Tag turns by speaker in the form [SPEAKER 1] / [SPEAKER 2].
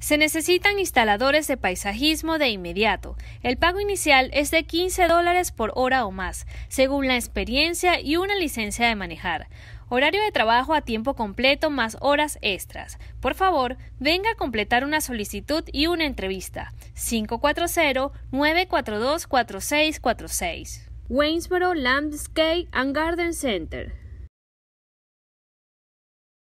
[SPEAKER 1] Se necesitan instaladores de paisajismo de inmediato. El pago inicial es de 15 dólares por hora o más, según la experiencia y una licencia de manejar. Horario de trabajo a tiempo completo más horas extras. Por favor, venga a completar una solicitud y una entrevista. 540-942-4646. Waynesboro Landscape and Garden Center.